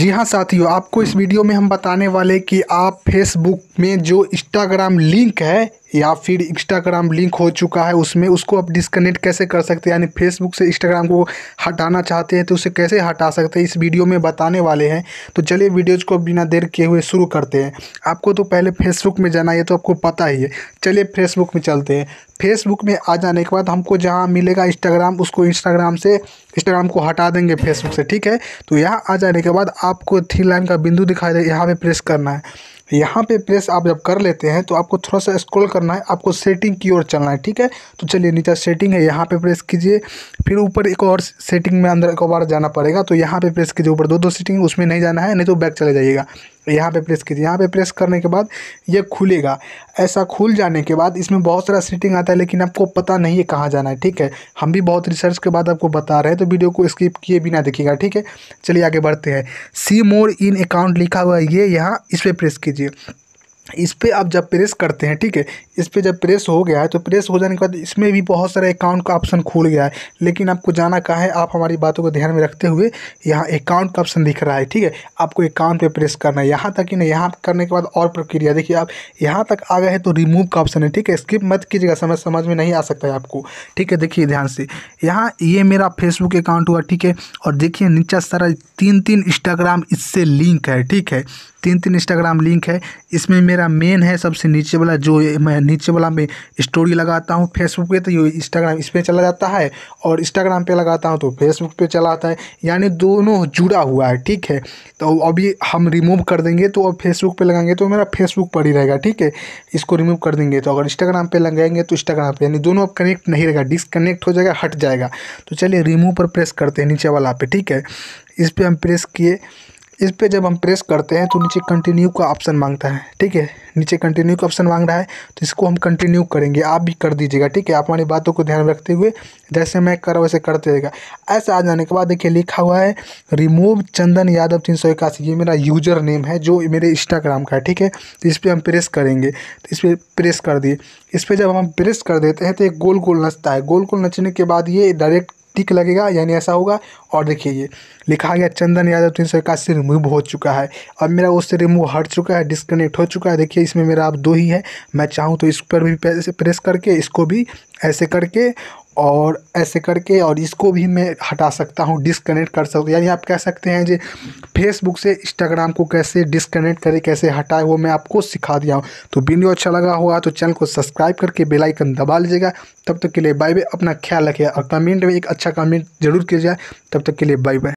जी हाँ साथियों आपको इस वीडियो में हम बताने वाले कि आप फेसबुक में जो इंस्टाग्राम लिंक है या फिर इंस्टाग्राम लिंक हो चुका है उसमें उसको आप डिस्कनेक्ट कैसे कर सकते हैं यानी फेसबुक से इंस्टाग्राम को हटाना चाहते हैं तो उसे कैसे हटा सकते हैं इस वीडियो में बताने वाले हैं तो चलिए वीडियोज़ को बिना देर किए हुए शुरू करते हैं आपको तो पहले फेसबुक में जाना है तो आपको पता ही है चलिए फेसबुक में चलते हैं फेसबुक में आ जाने के बाद हमको जहाँ मिलेगा इंस्टाग्राम उसको इंस्टाग्राम से इंस्टाग्राम को हटा देंगे फेसबुक से ठीक है तो यहाँ आ जाने के बाद आपको थ्री लाइन का बिंदु दिखाई दे यहाँ पर प्रेस करना है यहाँ पे प्रेस आप जब कर लेते हैं तो आपको थोड़ा सा स्क्रॉल करना है आपको सेटिंग की ओर चलना है ठीक है तो चलिए नीचे सेटिंग है यहाँ पे प्रेस कीजिए फिर ऊपर एक और सेटिंग में अंदर एक बार जाना पड़ेगा तो यहाँ पे प्रेस कीजिए ऊपर दो दो सेटिंग उसमें नहीं जाना है नहीं तो बैक चले जाइएगा यहाँ पे प्रेस कीजिए यहाँ पे प्रेस करने के बाद ये खुलेगा ऐसा खुल जाने के बाद इसमें बहुत सारा सेटिंग आता है लेकिन आपको पता नहीं है कहाँ जाना है ठीक है हम भी बहुत रिसर्च के बाद आपको बता रहे हैं तो वीडियो को स्किप किए बिना देखिएगा ठीक है चलिए आगे बढ़ते हैं सी मोर इन अकाउंट लिखा हुआ है ये यहाँ इस पर प्रेस कीजिए इस पर आप जब प्रेस करते हैं ठीक है इस पर जब प्रेस हो गया है तो प्रेस हो जाने के बाद इसमें भी बहुत सारे अकाउंट का ऑप्शन खुल गया है लेकिन आपको जाना कहा है आप हमारी बातों को ध्यान में रखते हुए यहाँ अकाउंट का ऑप्शन दिख रहा है ठीक है आपको अकाउंट पर प्रेस करना है यहाँ तक ही नहीं यहाँ करने के बाद और प्रक्रिया देखिए आप यहाँ तक आ गए हैं तो रिमूव का ऑप्शन है ठीक है स्किप मत कीजिएगा समझ समझ में नहीं आ सकता है आपको ठीक है देखिए ध्यान से यहाँ ये मेरा फेसबुक अकाउंट हुआ ठीक है और देखिए नीचा सारा तीन तीन इंस्टाग्राम इससे लिंक है ठीक है तीन तीन इंस्टाग्राम लिंक है इसमें मेरा मेन है सबसे नीचे वाला जो मैं नीचे वाला में स्टोरी लगाता हूँ फेसबुक पे तो ये इंस्टाग्राम इस पर चला जाता है और इंस्टाग्राम पे लगाता हूँ तो फेसबुक पे चला आता है यानी दोनों जुड़ा हुआ है ठीक है तो अभी हम रिमूव कर देंगे तो अब फेसबुक पर लगाएंगे तो मेरा फेसबुक पर ही रहेगा ठीक है इसको रिमूव कर देंगे तो अगर इंस्टाग्राम पर लगाएंगे तो इंस्टाग्राम पर यानी दोनों अब कनेक्ट नहीं रहेगा डिसकनेक्ट हो जाएगा हट जाएगा तो चलिए रिमूव पर प्रेस करते हैं नीचे वाला पे ठीक है इस पर हम प्रेस किए इस पर जब हम प्रेस करते हैं तो नीचे कंटिन्यू का ऑप्शन मांगता है ठीक है नीचे कंटिन्यू का ऑप्शन मांग रहा है तो इसको हम कंटिन्यू करेंगे आप भी कर दीजिएगा ठीक है आप हमारी बातों को ध्यान रखते हुए जैसे मैं कर वैसे करते रहेगा ऐसे आ जाने के बाद देखिए लिखा हुआ है रिमूव चंदन यादव तीन सौ इक्यासी ये मेरा यूजर नेम है जो मेरे इंस्टाग्राम का है ठीक है तो इस पर हम प्रेस करेंगे तो इस पर प्रेस कर दिए इस पर जब हम प्रेस कर देते हैं तो एक गोल गोल नचता है गोल गोल नचने के बाद ये डायरेक्ट टिक लगेगा यानी ऐसा होगा और देखिए ये लिखा गया चंदन यादव तीन सौ इक्यासी से रिमूव हो चुका है अब मेरा उससे रिमूव हट चुका है डिस्कनेक्ट हो चुका है देखिए इसमें मेरा अब दो ही है मैं चाहूँ तो इस पर भी प्रेस करके इसको भी ऐसे करके और ऐसे करके और इसको भी मैं हटा सकता हूँ डिसकनेक्ट कर सकता हूँ यानी आप कह सकते हैं जो फेसबुक से इंस्टाग्राम को कैसे डिसकनेक्ट करें कैसे हटाए वो मैं आपको सिखा दिया हूँ तो वीडियो अच्छा लगा हुआ तो चैनल को सब्सक्राइब करके बेलाइकन दबा लीजिएगा तब तक के लिए बाय बाय अपना ख्याल रखिए और कमेंट में एक अच्छा कमेंट जरूर किया जाए तब तक के लिए बाय बाय